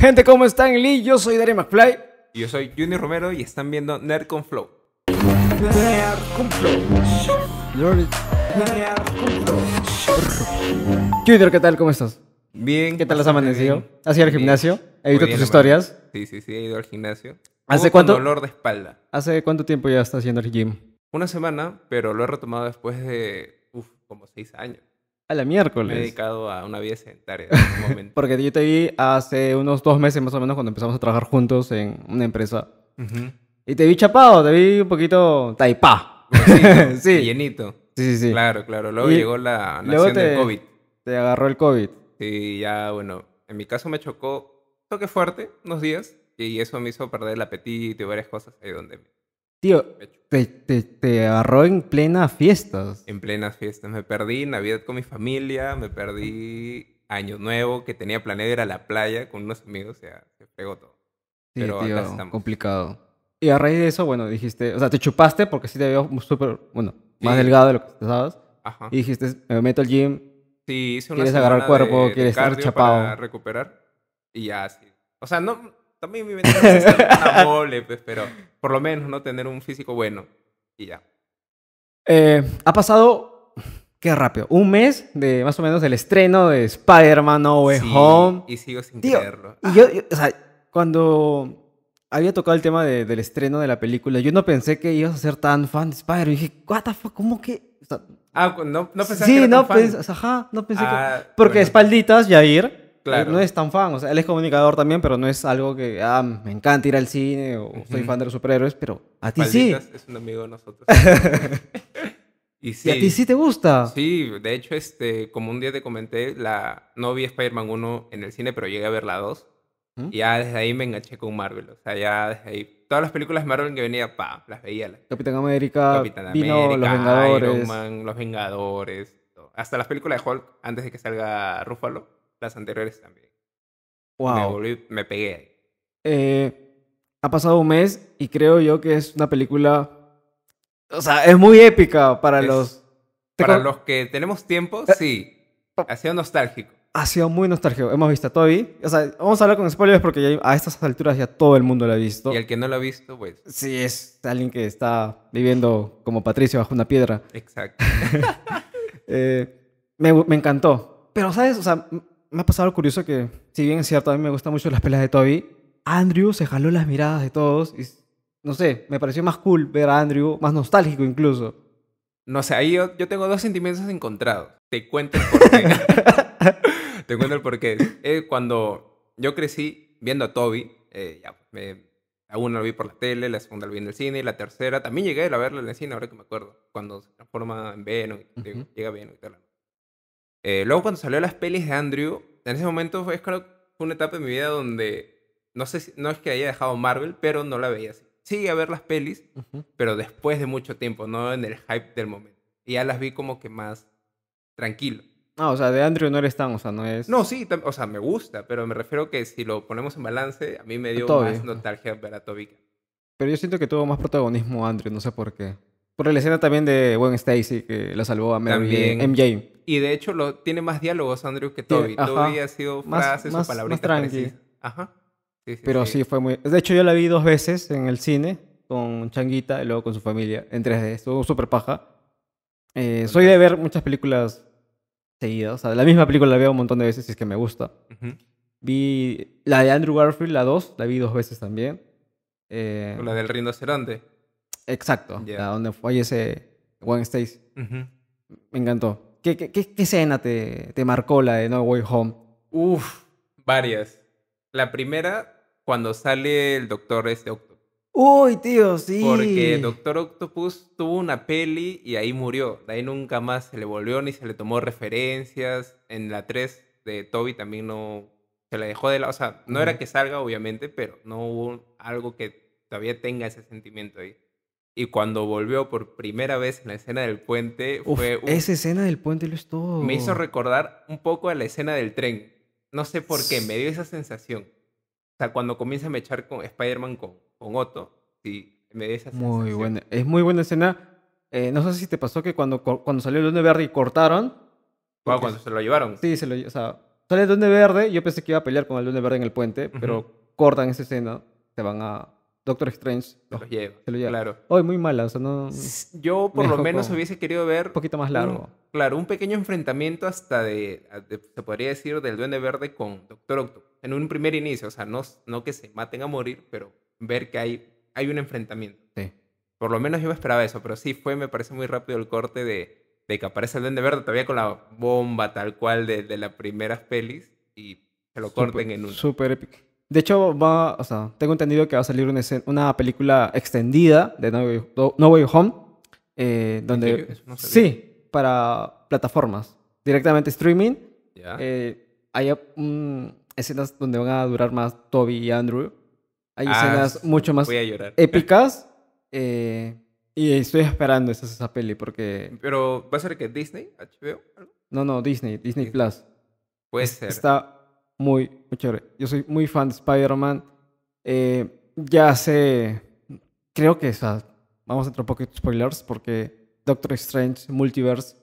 Gente, ¿cómo están? Lee, yo soy Dari McFly. Y yo soy Juni Romero y están viendo Nerd con Flow. Nerd con ¿qué tal? ¿Cómo estás? Bien. ¿Qué tal has amanecido? ¿Has ido al gimnasio? ¿He visto tus historias? Sí, sí, sí, he ido al gimnasio. ¿Hace cuánto? dolor de espalda. ¿Hace cuánto tiempo ya estás haciendo el gym? Una semana, pero lo he retomado después de, uf, como seis años. A la miércoles. dedicado a una vida sedentaria Porque yo te vi hace unos dos meses más o menos cuando empezamos a trabajar juntos en una empresa. Y te vi chapado, te vi un poquito taipá. sí. Llenito. Sí, sí, sí. Claro, claro. Luego llegó la nación del COVID. Te agarró el COVID. Sí, ya, bueno. En mi caso me chocó toque fuerte unos días y eso me hizo perder el apetito y varias cosas ahí donde Tío, te, agarró en plena fiestas. En plenas fiestas. Me perdí Navidad con mi familia, me perdí Año Nuevo, que tenía planeado ir a la playa con unos amigos, o sea, se pegó todo. Sí, Pero tío, complicado. Y a raíz de eso, bueno, dijiste, o sea, te chupaste porque sí te veo súper, bueno, más delgado de lo que estabas. Ajá. Y dijiste, me meto al gym. Sí, hice una Quieres agarrar el cuerpo, quieres estar chapado. Para recuperar. Y ya, sí. O sea, no, también mi mente es tan mole, pues, pero por lo menos, ¿no? Tener un físico bueno y ya. Eh, ha pasado, qué rápido, un mes de más o menos el estreno de Spider-Man No Way Home. Y sigo sin Tío, Y yo, o sea, cuando había tocado el tema del estreno de la película, yo no pensé que ibas a ser tan fan de Spider-Man. Dije, ¿what the fuck? ¿Cómo que? ah, no, no pensé sí, que Sí, no, tan ajá, no pensé que. Ah, porque espalditas, espalditas, Jair Claro. No es tan fan, o sea, él es comunicador también, pero no es algo que, ah, me encanta ir al cine o soy fan de los superhéroes, pero a ti sí. Es un amigo de nosotros. y, sí, a ti sí te gusta. Sí, de hecho, este, como un día te comenté, la, no vi Spider-Man 1 en el cine, pero llegué a ver la 2. ¿Mm? Y ya desde ahí me enganché con Marvel, o sea, ya desde ahí. Todas las películas de Marvel que venía, pa, las veía. Capitán América, Capitán América, Los Vengadores. Los Vengadores. Hasta las películas de Hulk antes de que salga Ruffalo las anteriores también. Wow. Me, me pegué. Eh, ha pasado un mes y creo yo que es una película. O sea, es muy épica para los. Para los que tenemos tiempo, eh, sí. Ha sido nostálgico. Ha sido muy nostálgico. Hemos visto a Toby. O sea, vamos a hablar con spoilers porque ya a estas alturas ya todo el mundo lo ha visto. Y el que no lo ha visto, pues. Sí, es alguien que está viviendo como Patricio bajo una piedra. Exacto. Eh, me, me encantó. Pero, ¿sabes? O sea, me ha pasado curioso que, si bien es cierto, a mí me gustan mucho las pelas de Toby, Andrew se jaló las miradas de todos y, no sé, me pareció más cool ver a Andrew, más nostálgico incluso. No sé, ahí yo, tengo dos sentimientos encontrados. Te cuento el porqué. Te cuento el porqué. Eh, cuando yo crecí viendo a Toby, eh, ya, me, la una vi por la tele, la segunda lo vi en el cine, y la tercera también llegué a verla en el cine, ahora que me acuerdo, cuando se transforma en Venom, llega Venom y tal. Eh, luego cuando salió las pelis de Andrew, en ese momento fue, una etapa de mi vida donde no sé no es que haya dejado Marvel, pero no la veía así. Sí, a ver las pelis, pero después de mucho tiempo, no en el hype del momento. Y ya las vi como que más tranquilo. Ah, o sea, de Andrew no eres tan, o sea, no es... No, sí, o sea, me gusta, pero me refiero que si lo ponemos en balance, a mí me dio más nostalgia para Toby. Pero yo siento que tuvo más protagonismo Andrew, no sé por qué. Por la escena también de Gwen Stacy que la salvó a Mary eh, también. MJ. Y de hecho lo, tiene más diálogos Andrew que Toby. Toby ha sido Más- frases o palabritas Ajá. Sí, Pero sí. fue muy... De hecho, yo la vi dos veces en el cine con Changuita y luego con su familia en 3D. Estuvo súper paja. Eh, soy de ver muchas películas seguidas. O sea, la misma película la veo un montón de veces y es que me gusta. Vi la de Andrew Garfield, la 2, la vi dos veces también. Eh, la del rinoceronte. Exacto. Yeah. donde ese One Stays. Me encantó. ¿Qué, escena te, te, marcó la de No Way Home? Uf, varias. La primera, cuando sale el doctor este Octopus. Uy, tío, sí. Porque Doctor Octopus tuvo una peli y ahí murió. De ahí nunca más se le volvió ni se le tomó referencias. En la 3 de Toby también no se la dejó de lado. O sea, no era que salga, obviamente, pero no hubo algo que todavía tenga ese sentimiento ahí. Y cuando volvió por primera vez en la escena del puente, fue. Esa escena del puente lo es todo. Me hizo recordar un poco a la escena del tren. No sé por qué, me dio esa sensación. O sea, cuando comienza a mechar con Spider-Man con, con Otto, sí, me dio esa sensación. Muy buena. Es muy buena escena. Eh, no sé si te pasó que cuando, cuando salió el lunes Verde y cortaron. cuando se lo llevaron. Sí, se lo, o sea, sale el lunes Verde. Yo pensé que iba a pelear con el lunes Verde en el puente, pero cortan esa escena. Se van a, Doctor Strange se los lleva. lo lleva. Claro. Hoy muy mala, o sea, no. Yo por lo menos hubiese querido ver. Un poquito más largo. claro, un pequeño enfrentamiento hasta de, Se podría decir del Duende Verde con Doctor Octopus. En un primer inicio, o sea, no, no que se maten a morir, pero ver que hay, hay un enfrentamiento. Sí. Por lo menos yo esperaba eso, pero sí fue, me parece muy rápido el corte de, de que aparece el Duende Verde todavía con la bomba tal cual de, de las primeras pelis y se lo corten en un. Súper épico. De hecho, va, o sea, tengo entendido que va a salir una, película extendida de No Way, Home, eh, donde... sí, para plataformas, directamente streaming. Eh, hay escenas donde van a durar más Toby y Andrew. Hay ah, escenas mucho más épicas. Eh, y estoy esperando esa, esa peli porque... Pero, ¿va a ser que Disney? ¿HBO? No, no, Disney, Disney, Disney. Plus. Puede ser. Está muy, muy chévere. Yo soy muy fan de Spider-Man. Eh, ya sé, creo que sea, Vamos a entrar un poco en spoilers porque Doctor Strange, Multiverse.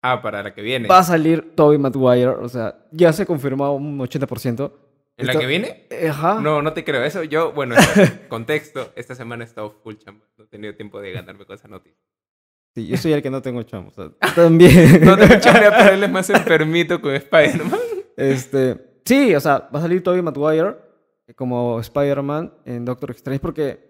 Ah, para la que viene. Va a salir Tobey Maguire, o sea, ya se confirmó un 80%. ¿En la que viene? Ajá. No, no te creo eso. Yo, bueno, contexto, esta semana he estado full chamba. No he tenido tiempo de ganarme con esa noticia. Sí, yo soy el que no tengo chamba. también. no tengo chamba, pero él es más enfermito con Spider-Man. Este, sí, o sea, va a salir Toby Maguire como Spider-Man en Doctor Strange porque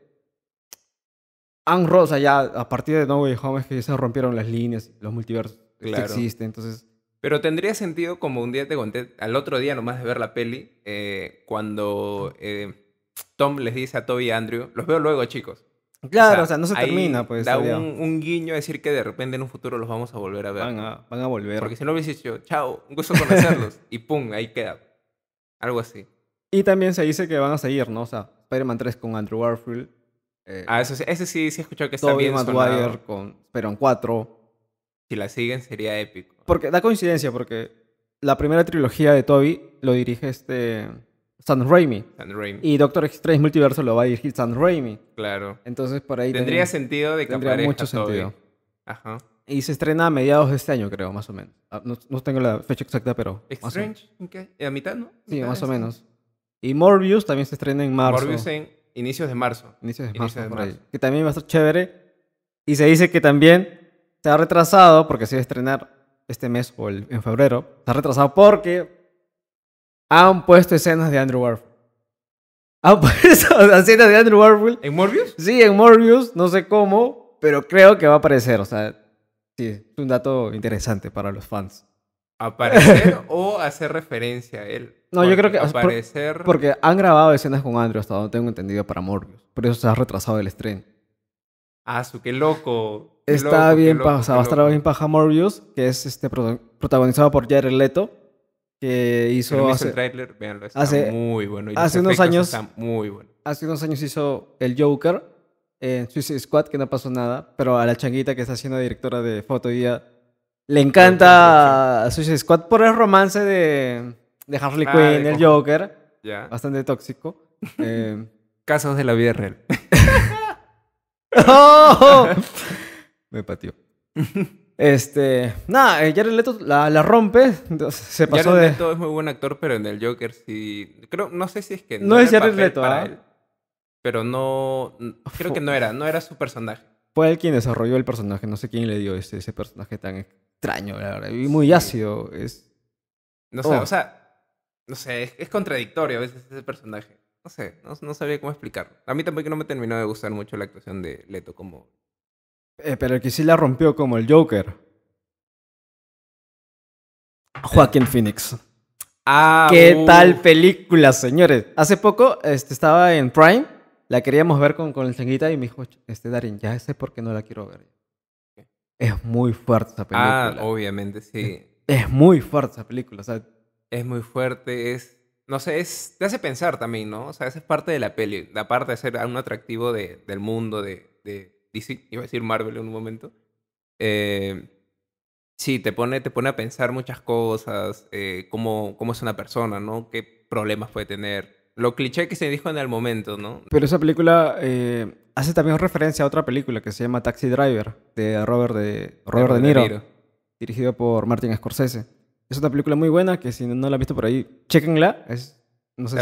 Anne Rosa ya a partir de No Way Home es que se rompieron las líneas, los multiversos que existen, entonces... Pero tendría sentido, como un día te conté, al otro día nomás de ver la peli, eh, cuando eh, Tom les dice a Toby y Andrew, los veo luego chicos, Claro, o sea, no se termina, pues. Da un, guiño a decir que de repente en un futuro los vamos a volver a ver. Van a, volver. Porque si no hubiese dicho, chao, un gusto conocerlos. y pum, ahí queda. Algo así. Y también se dice que van a seguir, ¿no? O sea, Spider-Man 3 con Andrew Garfield. Eh, ah, eso, ese sí, sí he escuchado que está bien Maguire con Spider-Man 4. Si la siguen sería épico. Porque da coincidencia, porque la primera trilogía de Toby lo dirige este... San Raimi. Y Doctor Strange Multiverso lo va a dirigir San Raimi. Claro. Entonces por ahí... Tendría sentido de que Tendría mucho sentido. Ajá. Y se estrena a mediados de este año, creo, más o menos. Ah, no, tengo la fecha exacta, pero... Strange, ¿Qué? ¿a mitad, no? Sí, más o menos. Y Morbius también se estrena en marzo. Morbius en inicios de marzo. Inicios de marzo. Que también va a estar chévere. Y se dice que también se ha retrasado, porque se va a estrenar este mes o en febrero. Se ha retrasado porque han puesto escenas de Andrew Garfield. Han puesto escenas de Andrew Garfield. ¿En Morbius? Sí, en Morbius, no sé cómo, pero creo que va a aparecer. O sea, sí, es un dato interesante para los fans. ¿Aparecer o hacer referencia a él? No, yo creo que aparecer... porque han grabado escenas con Andrew hasta donde tengo entendido para Morbius. Por eso se ha retrasado el estreno. Ah, su qué loco. está bien, va a estar bien paja Morbius, que es este protagonizado por Jared Leto que hizo... hace, muy bueno. hace unos años... muy bueno. Hace unos años hizo el Joker en Suicide Squad, que no pasó nada, pero a la changuita que está siendo directora de foto y le encanta Suicide Squad por el romance de, de Harley ah, Quinn, el Joker. Bastante tóxico. Eh. Casos de la vida real. ¡Oh! Me pateó. Este, nada, eh, Jared Leto la, rompe, se pasó Jared de... Leto es muy buen actor, pero en el Joker sí... Creo, no sé si es que... No, es Jared Leto, ¿ah? Pero no... Creo que no era, no era su personaje. Fue él quien desarrolló el personaje, no sé quién le dio ese, ese personaje tan extraño, la verdad, y muy ácido. Es... No sé, oh. o sea, no sé, es, contradictorio a veces ese personaje. No sé, no, no sabía cómo explicarlo. A mí tampoco no me terminó de gustar mucho la actuación de Leto como eh, pero el que sí la rompió como el Joker. Joaquín Phoenix. Ah, ¿Qué uh. tal película, señores? Hace poco este, estaba en Prime, la queríamos ver con, con el changuita y me dijo, este Darin, ya sé por qué no la quiero ver. Es muy fuerte esa película. Ah, obviamente, sí. Es, muy fuerte esa película, o sea, Es muy fuerte, es... No sé, es, te hace pensar también, ¿no? O sea, esa es parte de la peli, la parte de ser un atractivo de, del mundo, de, de iba a decir Marvel en un momento. Eh, sí, te pone, te pone a pensar muchas cosas, eh, cómo, cómo es una persona, ¿no? ¿Qué problemas puede tener? Lo cliché que se dijo en el momento, ¿no? Pero esa película eh, hace también referencia a otra película que se llama Taxi Driver, de Robert De, Robert de, Niro, dirigido por Martin Scorsese. Es una película muy buena que si no la han visto por ahí, chéquenla Es, no sé,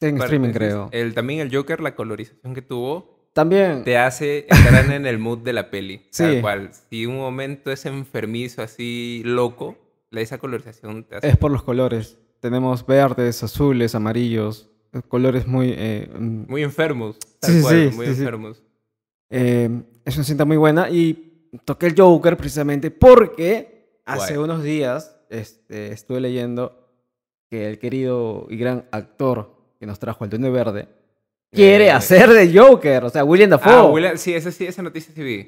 en streaming creo. El, también el Joker, la colorización que tuvo, también. Te hace entrar en el mood de la peli. Sí. cual. Si un momento es enfermizo, así loco, esa colorización te hace. Es por los colores. Tenemos verdes, azules, amarillos. Colores muy. Eh, mm. muy enfermos. Tal sí, muy enfermos. Eh, es una cinta muy buena y toqué el Joker precisamente porque hace unos días este, estuve leyendo que el querido y gran actor que nos trajo El Duende Verde quiere eh, hacer de Joker, o sea, William ah, Dafoe. Ah, sí, esa, sí, esa noticia sí vi.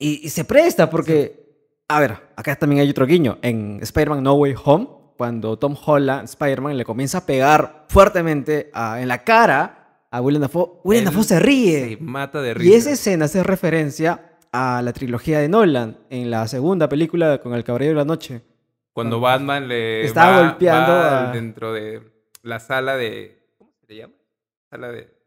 Y, se presta porque, a ver, acá también hay otro guiño. En Spider-Man No Way Home, cuando Tom Holland, Spider-Man, le comienza a pegar fuertemente en la cara a William Dafoe, William Dafoe se ríe. Se mata de risa. Y esa escena hace referencia a la trilogía de Nolan, en la segunda película con El Caballero de la Noche. Cuando Batman le está golpeando dentro de la sala de... ¿Cómo se le llama? Sala de...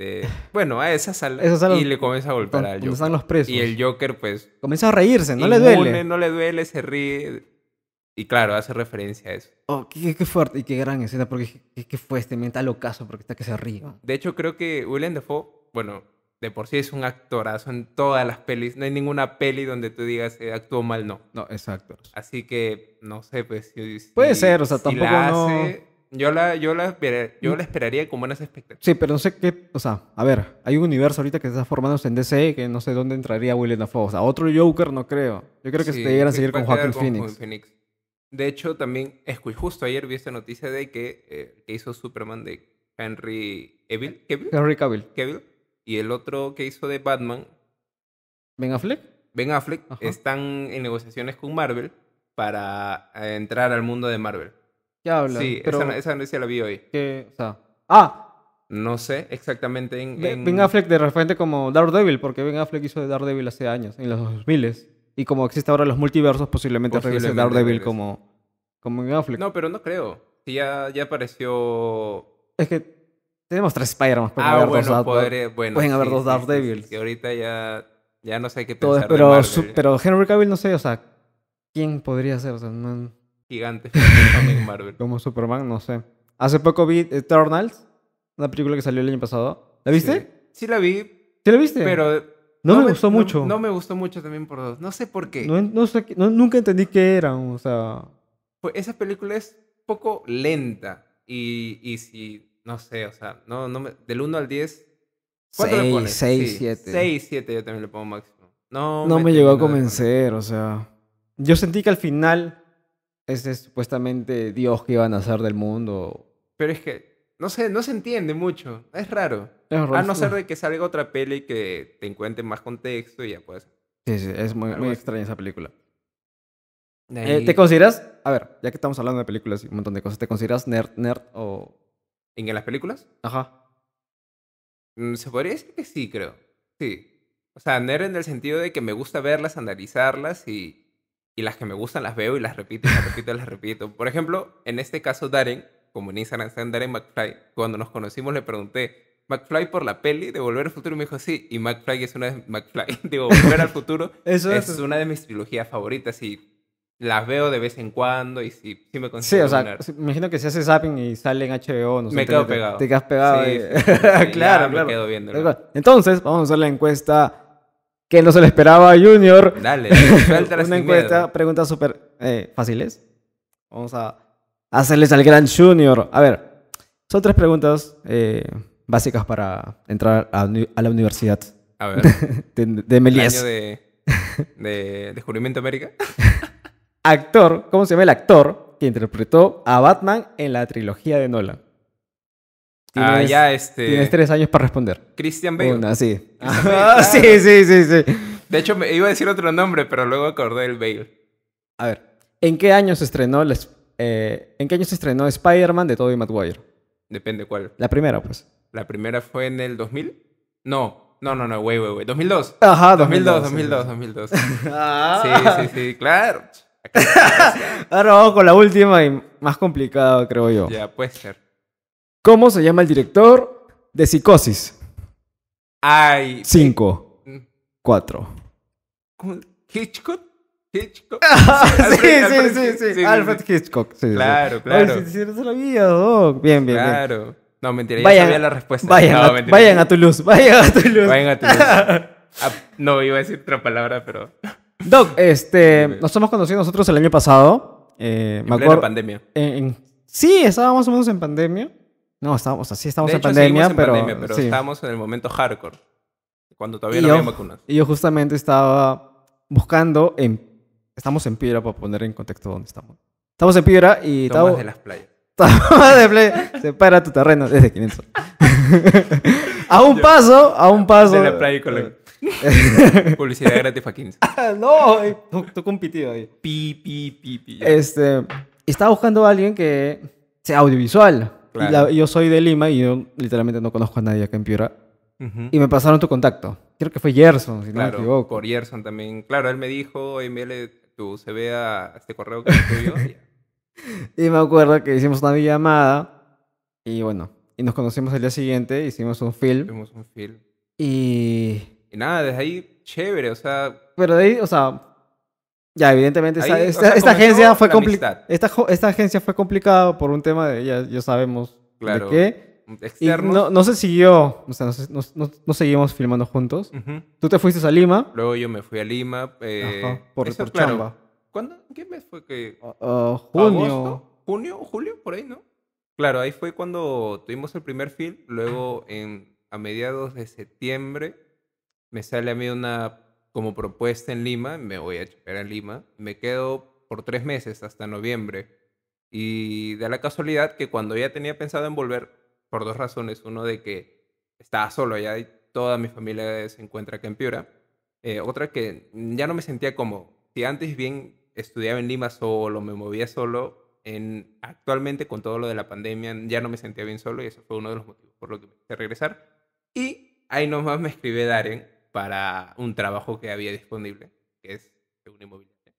Este, bueno, a esa sala. y le comienza a golpear al Joker. los Y el Joker, pues. Comienza a reírse, no le duele. No le duele, se ríe. Y claro, hace referencia a eso. Oh, qué, fuerte y qué gran escena, porque qué, fue este mental ocaso, porque está que se ríe. De hecho, creo que Willem Dafoe, bueno, de por sí es un actorazo en todas las pelis. No hay ninguna peli donde tú digas eh, actuó mal, no. No, exacto. Así que, no sé, pues. Puede ser, o sea, tampoco. Yo la, yo la, yo mm. la esperaría con buenas expectativas. Sí, pero no sé qué. O sea, a ver, hay un universo ahorita que se está formando en DC que no sé dónde entraría William Dafoe. O sea, otro Joker no creo. Yo creo que se este debiera seguir con Joaquin Phoenix. De hecho, también, justo ayer vi esta noticia de que, eh, hizo Superman de Henry Evil, Henry Cavill. Cavill. Y el otro que hizo de Batman. Ben Affleck. Ben Affleck. Están en negociaciones con Marvel para eh, entrar al mundo de Marvel. ¿Qué habla? Sí, esa, esa, noticia la vi hoy. ah. No sé exactamente en, en, Ben Affleck de repente como Daredevil, porque Ben Affleck hizo de Daredevil hace años, en los 2000. Y como existe ahora los multiversos, posiblemente, posiblemente regrese Daredevil como, como Ben Affleck. No, pero no creo. Si ya, ya apareció... Es que tenemos tres Spider-Man. Ah, haber bueno, dos pueden haber dos Daredevils. Que ahorita ya, ya no sé qué pensar. pero, pero Henry Cavill, no sé, o sea, ¿quién podría ser? O sea, Gigante. Como Superman, no sé. Hace poco vi Eternals, una película que salió el año pasado. ¿La viste? Sí, la vi. ¿Sí la viste? Pero no, me, gustó mucho. No me gustó mucho también por dos. No sé por qué. No, nunca entendí qué era. o sea... Pues, esa película es poco lenta. Y, y si, no sé, o sea, no, no del 1 al 10... ¿Cuánto seis, le pones? 6, 7. 6, 7 yo también le pongo máximo. No, no me llegó a convencer, o sea... Yo sentí que al final este es supuestamente Dios que iba a nacer del mundo. Pero es que, no sé, no se entiende mucho. Es raro. a no ser de que salga otra peli y que te encuentre más contexto y ya pues. Sí, sí, es muy, extraña esa película. Eh, ¿Te consideras, a ver, ya que estamos hablando de películas y un montón de cosas, ¿te consideras nerd, nerd o...? ¿En las películas? Ajá. Mm, se podría decir que sí, creo. Sí. O sea, nerd en el sentido de que me gusta verlas, analizarlas y y las que me gustan las veo y las repito, y las repito, y las repito. Por ejemplo, en este caso Darren, como en Instagram Darren McFly, cuando nos conocimos le pregunté, McFly por la peli de Volver al Futuro me dijo sí y McFly es una de McFly digo Volver al Futuro Eso es, una de mis trilogías favoritas y las veo de vez en cuando y sí, me Sí, o sea, me imagino que si haces zapping y sale en HBO, no sé, me quedo pegado. Te, quedas pegado. claro, Me quedo viendo, Entonces, vamos a hacer la encuesta que no se le esperaba Junior. Dale, una encuesta, preguntas súper eh, fáciles. Vamos a hacerles al gran Junior. A ver, son tres preguntas eh, básicas para entrar a, la universidad. A ver. De, de de, de Descubrimiento América. actor, ¿cómo se llama el actor que interpretó a Batman en la trilogía de Nolan? Ah, tienes, ah, ya, este... Tienes tres años para responder. Christian Bale. sí. sí, sí, sí, sí. De hecho, iba a decir otro nombre, pero luego acordé el Bale. A ver, ¿en qué año se estrenó, eh, ¿en qué año se estrenó Spider-Man de Tobey Maguire? Depende cuál. La primera, pues. La primera fue en el 2000? No, no, no, no, güey, güey, güey. 2002. Ajá, 2002. 2002, 2002, sí, sí, sí, claro. Ahora vamos con la última y más complicada, creo yo. Ya, puede ser. ¿Cómo se llama el director de Psicosis? Ay. Cinco. Eh, mm. cuatro. ¿Hitchcock? Hitchcock. sí, sí, sí, sí, Alfred Hitchcock. claro, claro. si, no se lo Bien, bien. Claro. No, mentira, ya sabía la respuesta. Vayan, a a, luz, vayan a Toulouse, vayan a Toulouse. Vayan a tu luz. no, iba a decir otra palabra, pero. Doc, este, nos hemos conocido nosotros el año pasado. Eh, en me acuerdo, pandemia. sí, estábamos más o menos en pandemia. No, estábamos, así estamos en, pandemia, pero, pandemia, pero, estábamos en el momento hardcore, cuando todavía no había vacunas. Y yo justamente estaba buscando en... Estamos en Piedra, para poner en contexto dónde estamos. Estamos en Piedra y... estamos estamos, de las playas. Tomas de playa. Separa tu terreno desde 500. a un paso, a un paso... De la playa y con Publicidad gratis para 15. no, eh, tú, tú compitido ahí. Pi, pi, pi, pi. Este, estaba buscando a alguien que sea audiovisual yo soy de Lima y yo literalmente no conozco a nadie acá en Piura. Y me pasaron tu contacto. Creo que fue Gerson, si no me equivoco. Por Gerson también. Claro, él me dijo, envíale tu CV a este correo que y me acuerdo que hicimos una llamada y bueno, y nos conocimos el día siguiente, hicimos un film. Hicimos un film. Y... y nada, desde ahí chévere, o sea... Pero de ahí, o sea, ya, evidentemente, esta, agencia fue complicada. Esta, esta agencia fue complicada por un tema de, ya, ya sabemos claro. de qué. Y no, no, se siguió, o sea, no, seguimos filmando juntos. Tú te fuiste a Lima. Luego yo me fui a Lima. Eh, por, por ¿Cuándo? ¿Qué mes fue que...? Ah, ah, junio. ¿Junio? ¿Julio? Por ahí, ¿no? Claro, ahí fue cuando tuvimos el primer film. Luego, en, a mediados de septiembre, me sale a mí una como propuesta en Lima, me voy a chupar en Lima, me quedo por tres meses hasta noviembre. Y da la casualidad que cuando ya tenía pensado en volver, por dos razones, uno de que estaba solo allá y toda mi familia se encuentra acá en Piura, eh, otra que ya no me sentía como, si antes bien estudiaba en Lima solo, me movía solo, en, actualmente con todo lo de la pandemia ya no me sentía bien solo y eso fue uno de los motivos por lo que me hice regresar. Y ahí nomás me escribe Darren para un trabajo que había disponible, que es un inmobiliario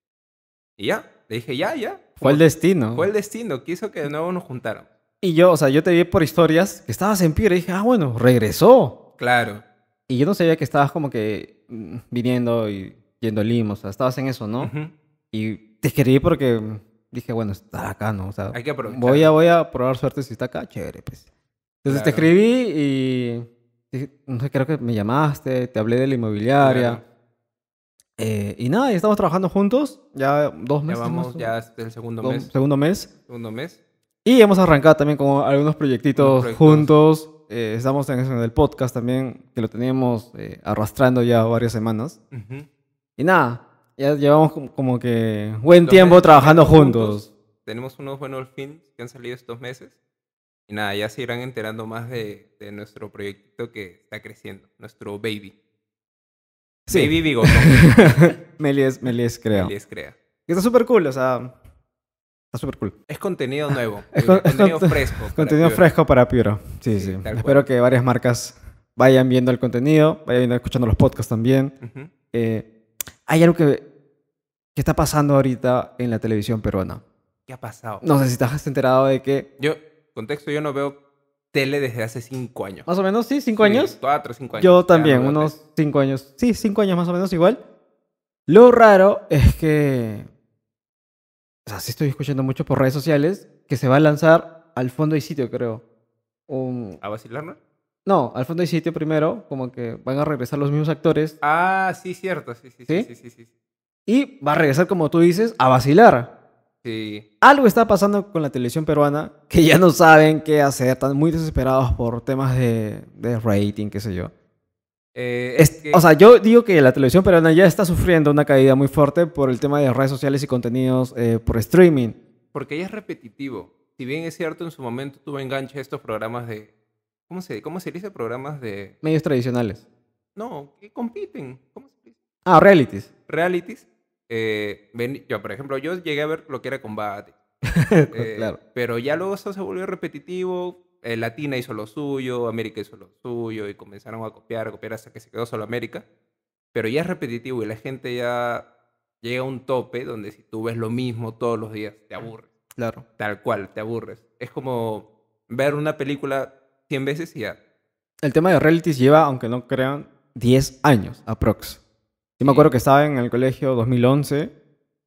Y ya, le dije, ya, ya. Fue el destino. Fue el destino, quiso que de nuevo nos juntáramos. Y yo, o sea, yo te vi por historias que estabas en Piura y dije, ah, bueno, regresó. Claro. Y yo no sabía que estabas como que mm, viniendo y yendo limos o sea, estabas en eso, ¿no? Y te escribí porque dije, bueno, está acá, ¿no? O sea, que Voy a, voy a probar suerte si está acá, chévere, pues. Entonces te escribí y no sé, creo que me llamaste, te hablé de la inmobiliaria. Eh, y nada, ya estamos trabajando juntos, ya dos meses. Ya vamos, ya es el segundo mes. Segundo mes. Segundo mes. Y hemos arrancado también con algunos proyectitos juntos. Eh, estamos en, el podcast también, que lo teníamos eh, arrastrando ya varias semanas. Y nada, ya llevamos como que buen tiempo trabajando juntos. Tenemos unos buenos fines que han salido estos meses. Y nada, ya se irán enterando más de, nuestro proyecto que está creciendo, nuestro baby. Sí. Baby Bigotón. Melies, Melies Crea. Melies Crea. está súper cool, o sea, Está súper cool. Es contenido ah, nuevo. contenido fresco. Contenido fresco para Piura Sí, sí. Espero que varias marcas vayan viendo el contenido, vayan escuchando los podcasts también. Eh, hay algo que, qué está pasando ahorita en la televisión peruana. ¿Qué ha pasado? No sé si estás enterado de que... Yo, contexto, yo no veo tele desde hace cinco años. Más o menos, sí, cinco sí, años. Cuatro, cinco años. Yo también, unos cinco años. Sí, cinco años más o menos igual. Lo raro es que. O sea, sí estoy escuchando mucho por redes sociales que se va a lanzar al fondo y sitio, creo. ¿A vacilar, No, al fondo y sitio primero, como que van a regresar los mismos actores. Ah, sí, cierto, sí, sí, sí, sí, sí, sí, sí. Y va a regresar, como tú dices, a vacilar. Algo está pasando con la televisión peruana que ya no saben qué hacer, están muy desesperados por temas de, rating, qué sé yo. Eh, o sea, yo digo que la televisión peruana ya está sufriendo una caída muy fuerte por el tema de redes sociales y contenidos eh, por streaming. Porque ya es repetitivo. Si bien es cierto, en su momento tuvo enganche estos programas de... ¿Cómo se, cómo se dice? Programas de... Medios tradicionales. No, que compiten. ¿Cómo se dice? Ah, realities. Realities eh, ven, yo, por ejemplo, yo llegué a ver lo que era combate. Eh, claro. Pero ya luego eso se volvió repetitivo. Eh, Latina hizo lo suyo, América hizo lo suyo y comenzaron a copiar, a copiar hasta que se quedó solo América. Pero ya es repetitivo y la gente ya llega a un tope donde si tú ves lo mismo todos los días, te mm, aburres. Claro. Tal cual, te aburres. Es como ver una película 100 veces y ya. El tema de realities lleva, aunque no crean, 10 años aprox. Yo me acuerdo que eh, estaba en el colegio 2011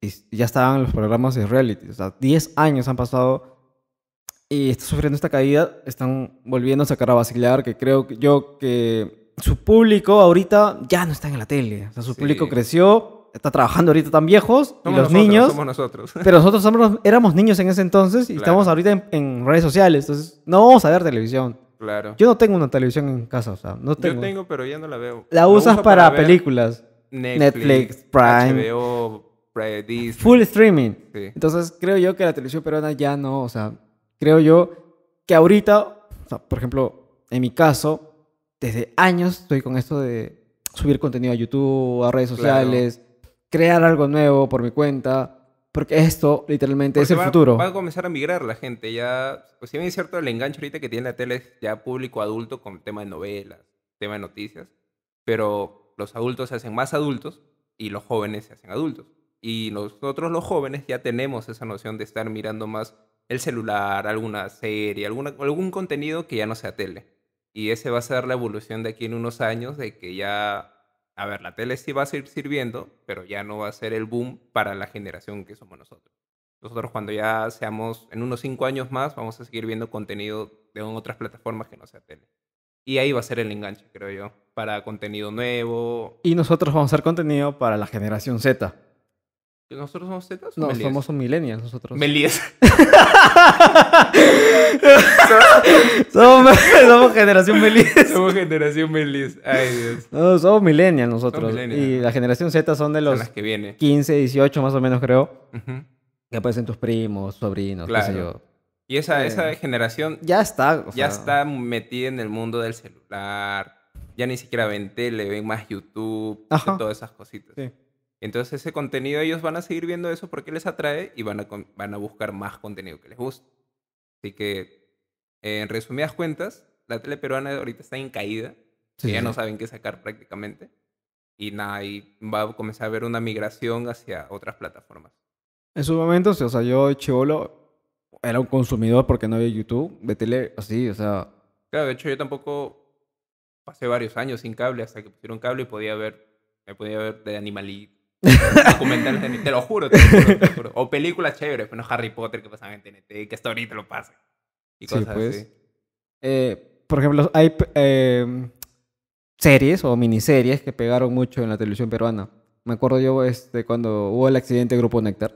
y ya estaban los programas de reality. O sea, 10 años han pasado y está sufriendo esta caída. Están volviendo a sacar a vacilar, que creo yo que su público ahorita ya no está en la tele. O sea, su público creció, está trabajando ahorita tan viejos. y los niños. nosotros. Pero nosotros éramos niños en ese entonces y estamos ahorita en, redes sociales. Entonces, no vamos a ver televisión. Claro. Yo no tengo una televisión en casa, o sea, no tengo. Yo tengo, pero ya no la veo. La, usas para películas. Netflix, Prime, HBO, Full streaming. Entonces, creo yo que la televisión peruana ya no, o sea, creo yo que ahorita, por ejemplo, en mi caso, desde años estoy con esto de subir contenido a YouTube, a redes sociales, crear algo nuevo por mi cuenta, porque esto literalmente es el futuro. Va a comenzar a migrar la gente, ya, pues si bien es cierto, el enganche ahorita que tiene la tele ya público adulto con tema de novelas, tema de noticias, pero los adultos se hacen más adultos y los jóvenes se hacen adultos. Y nosotros los jóvenes ya tenemos esa noción de estar mirando más el celular, alguna serie, algún contenido que ya no sea tele. Y ese va a ser la evolución de aquí en unos años, de que ya, a ver, la tele sí va a seguir sirviendo, pero ya no va a ser el boom para la generación que somos nosotros. Nosotros cuando ya seamos, en unos cinco años más, vamos a seguir viendo contenido de otras plataformas que no sea tele. Y ahí va a ser el enganche, creo yo, para contenido nuevo. Y nosotros vamos a hacer contenido para la generación Z. ¿Nosotros somos Z? No, somos un millennials nosotros. Melies. somos, generación Melies. Somos generación Melies. Ay, Dios. somos millennials nosotros. y la generación Z son de los 15, 18 más o menos, creo. Que aparecen tus primos, sobrinos, qué sé yo. Y esa, esa generación ya está, ya está metida en el mundo del celular. Ya ni siquiera ven tele, ven más YouTube, todas esas cositas. Entonces ese contenido ellos van a seguir viendo eso porque les atrae y van a, van a buscar más contenido que les guste. Así que, eh, en resumidas cuentas, la tele peruana ahorita está en caída. ya no saben qué sacar prácticamente. Y nada, va a comenzar a haber una migración hacia otras plataformas. En su momento, o sea, yo chivolo, era un consumidor porque no había YouTube, de tele así, o sea... Claro, de hecho yo tampoco pasé varios años sin cable hasta que pusieron cable y podía ver, me podía ver de animalito. documentales te lo juro, te lo juro, O películas chéveres, bueno, Harry Potter que pasaban en TNT, que hasta ahorita lo pasan. Y cosas sí, pues. Eh, por ejemplo, hay em, series o miniseries que pegaron mucho en la televisión peruana. Me acuerdo yo este, cuando hubo el accidente de Grupo Nectar.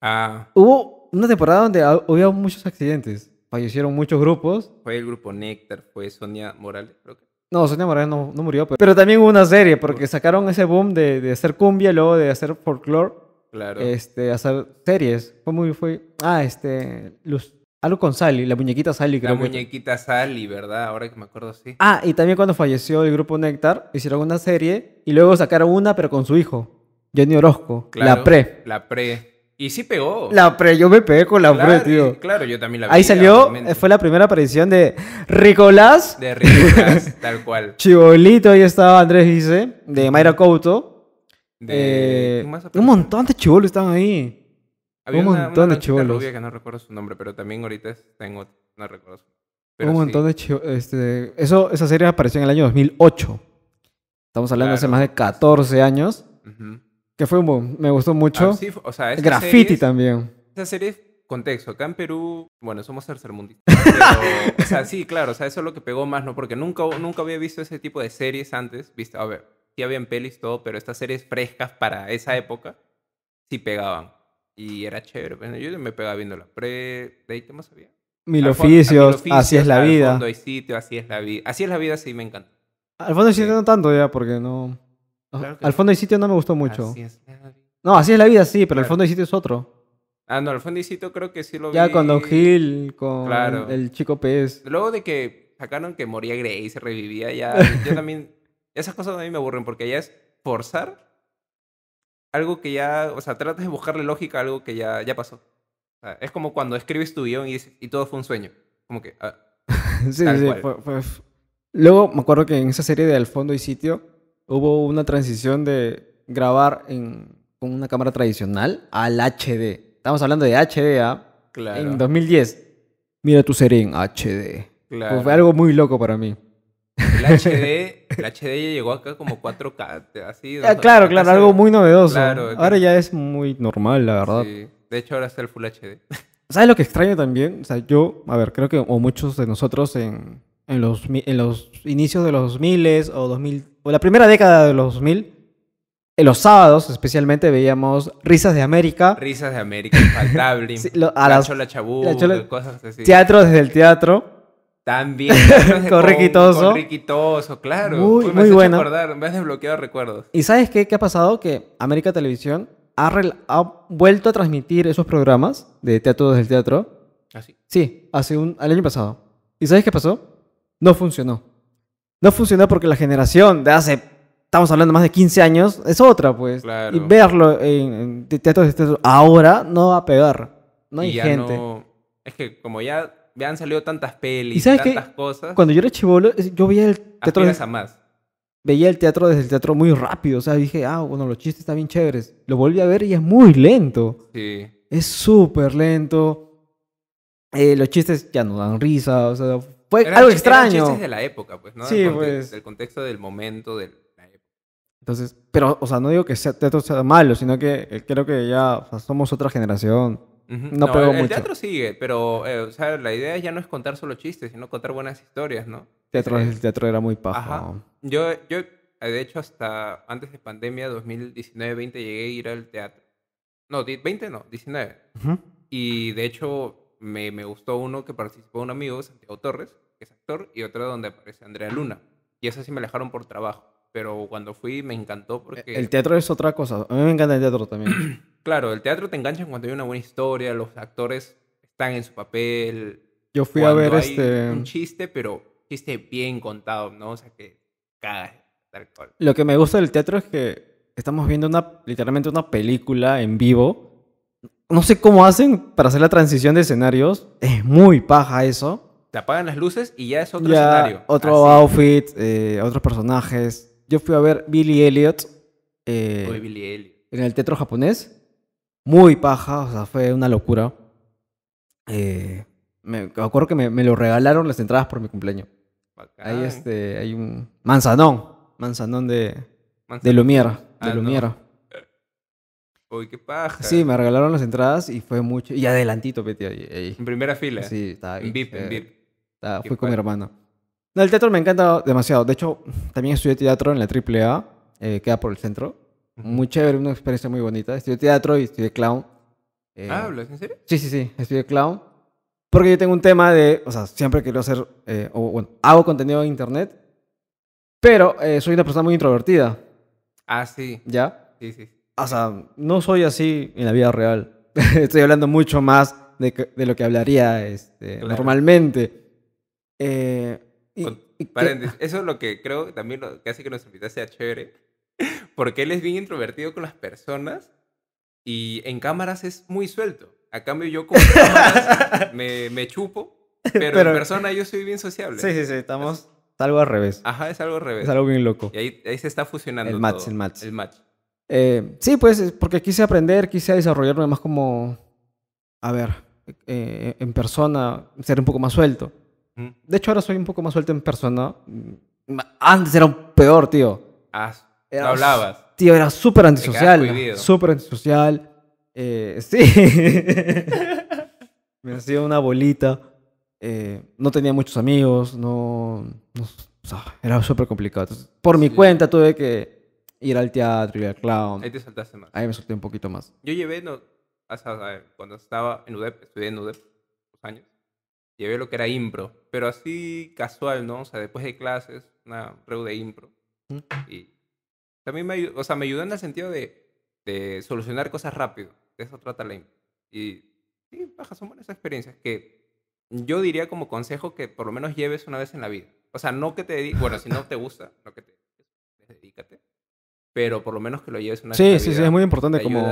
Ah. Hubo una temporada donde hubo muchos accidentes. Fallecieron muchos grupos. Fue el grupo Néctar, fue Sonia Morales, creo que. No, Sonia Morales no, murió, pero... pero, también hubo una serie, porque sacaron ese boom de, de hacer cumbia, luego de hacer folklore Claro. Este, hacer series. Fue muy, fue. Ah, este. Luz, algo con Sally, la muñequita Sally, creo. La muñequita Sally, ¿verdad? Ahora que me acuerdo, sí. Ah, y también cuando falleció el grupo Néctar, hicieron una serie y luego sacaron una, pero con su hijo, Jenny Orozco. la pre. La pre. Y sí pegó. La pre, yo me pegué con la pre, tío. Claro, yo también la vi. Ahí salió, fue la primera aparición de Ricolás. De Ricolás, tal cual. Chibolito, ahí estaba Andrés dice de Mayra Couto. De... Eh, un montón de chibolos estaban ahí. un montón de chibolos. que no recuerdo su nombre, pero también ahorita tengo, no recuerdo un montón de chibolos. Este, esa serie apareció en el año 2008. Estamos hablando de hace más de 14 años. Ajá. Que fue un boom, me gustó mucho. Ah, o sea, Graffiti también. Esa serie, contexto, acá en Perú, bueno, somos tercermundistas. o sea, sí, claro, sea, eso es lo que pegó más, ¿no? Porque nunca, nunca había visto ese tipo de series antes, ¿viste? A ver, sí habían pelis, todo, pero estas series frescas para esa época sí pegaban. Y era chévere. Bueno, yo me pegaba viendo la pre. De ahí, ¿qué más sabía? Mil oficios, así es la vida. fondo hay sitio, así es la vida. Así es la vida, sí, me encanta. Al fondo sí. no tanto ya, porque no al fondo y sitio no me gustó mucho. No, así es la vida, sí, pero el fondo y sitio es otro. Ah, no, el fondo y sitio creo que sí lo vi. Ya con Don Gil, con el chico pez. Luego de que sacaron que moría Grey y se revivía, ya. yo también. Esas cosas a mí me aburren porque ya es forzar algo que ya. O sea, tratas de buscarle lógica a algo que ya, ya pasó. es como cuando escribes tu guión y, y todo fue un sueño. Como que. Ah, sí, sí, Luego me acuerdo que en esa serie de Al fondo y sitio hubo una transición de grabar en, con una cámara tradicional al HD. Estamos hablando de HD, ¿ah? Claro. En 2010. Mira tu serie en HD. Pues fue algo muy loco para mí. El HD, ya llegó acá como 4K, ah, claro, claro, algo muy novedoso. ahora ya es muy normal, la verdad. De hecho, ahora está el Full HD. ¿Sabes lo que extraño también? O sea, yo, a ver, creo que muchos de nosotros en, los, en los inicios de los 2000 o 2000 o la primera década de los 2000, en los sábados especialmente veíamos Risas de América. Risas de América, Infaltable, la, cosas así. Teatro desde el teatro. También. con Riquitoso. Con Riquitoso, claro. Muy, Uy, muy bueno. Acordar, me has desbloqueado recuerdos. ¿Y sabes qué? ¿Qué ha pasado? Que América Televisión ha, vuelto a transmitir esos programas de Teatro desde el teatro. ¿Así? Ah, sí, hace un, año pasado. ¿Y sabes qué pasó? No funcionó no funcionó porque la generación de hace, estamos hablando más de 15 años, es otra, pues. Y verlo en, en teatro ahora no va a pegar. No hay gente. Es que como ya, ya, han salido tantas pelis, ¿Y sabes tantas qué? Cuando yo era chivolo, yo veía el teatro. Desde, más. Veía el teatro desde el teatro muy rápido. O sea, dije, ah, bueno, los chistes están bien chéveres. Lo volví a ver y es muy lento. Sí. Es súper lento. Eh, los chistes ya no dan risa. O sea, fue algo extraño. Eran de la época, pues, ¿no? Sí, contexto, pues. Del contexto del momento, de la época. Entonces, pero, o sea, no digo que sea, teatro sea malo, sino que eh, creo que ya somos otra generación. No, no el, mucho. El teatro sigue, pero, eh, o sea, la idea ya no es contar solo chistes, sino contar buenas historias, ¿no? Teatro, eh, El teatro era muy paja. Yo, yo, de hecho, hasta antes de pandemia, 2019-20, llegué a ir al teatro. No, 20 no, 19. Y de hecho, me, gustó uno que participó un amigo, Santiago Torres, que es actor, y otro donde aparece Andrea Luna. Y eso sí me dejaron por trabajo. Pero cuando fui me encantó porque... El teatro es otra cosa. A mí me encanta el teatro también. claro, el teatro te engancha cuando hay una buena historia, los actores están en su papel. Yo fui a ver este... Un chiste, pero chiste bien contado, ¿no? O sea, que cada tal Lo que me gusta del teatro es que estamos viendo una, literalmente una película en vivo no sé cómo hacen para hacer la transición de escenarios. Es muy paja eso. Te apagan las luces y ya es otro escenario. Otro outfit, eh, otros personajes. Yo fui a ver eh, Billy Elliot. En el teatro japonés. Muy paja, o sea, fue una locura. Eh, me, acuerdo que me, lo regalaron las entradas por mi cumpleaños. Ahí este, hay un manzanón, manzanón de, Lumiera. de Lumiera. Uy, qué paja. Sí, me regalaron las entradas y fue mucho. Y adelantito, Peti. Ahí, En primera fila. Sí, está ahí. En VIP, en VIP. fui con mi hermano. No, el teatro me encanta demasiado. De hecho, también estudié teatro en la AAA, eh, queda por el centro. Muy chévere, una experiencia muy bonita. Estudié teatro y estudié clown. Eh, ah, ¿Hablas? ¿En serio? Sí, sí, sí. Estudié clown. Porque yo tengo un tema de, o sea, siempre quiero hacer, eh, o bueno, hago contenido en internet, pero eh, soy una persona muy introvertida. Ah, sí. ¿Ya? Sí, sí o sea, no soy así en la vida real. Estoy hablando mucho más de, lo que hablaría este, normalmente. Eh, eso es lo que creo también lo que hace que nuestro invitado sea chévere. Porque él es bien introvertido con las personas y en cámaras es muy suelto. A cambio, yo cámaras me, chupo, pero, en persona yo soy bien sociable. Sí, sí, sí, estamos. algo al revés. Ajá, es algo al revés. Es algo bien loco. Y ahí, se está fusionando. El match, todo. el match. El match. Eh, sí, pues, porque quise aprender, quise desarrollarme más como, a ver, eh, en persona, ser un poco más suelto. Mm. De hecho, ahora soy un poco más suelto en persona. Mm, antes era un peor, tío. Ah, hablabas. Tío, era súper antisocial. Súper antisocial. Eh, sí. me hacía una bolita. no tenía muchos amigos. No, era súper complicado. por mi cuenta tuve que ir al teatro, y al clown. Ahí te saltaste más. Ahí me solté un poquito más. Yo llevé, no, cuando estaba en UDEP, estudié en UDEP dos años, llevé lo que era impro, pero así casual, ¿no? O sea, después de clases, una prueba de impro. Y también me, o sea, me ayudó en el sentido de, de solucionar cosas rápido. De eso trata la impro. Y sí, baja, son buenas experiencias que yo diría como consejo que por lo menos lleves una vez en la vida. O sea, no que te dediques, bueno, si no te gusta, no que te dedícate pero por lo menos que lo lleves una Sí, sí, sí, es muy importante como...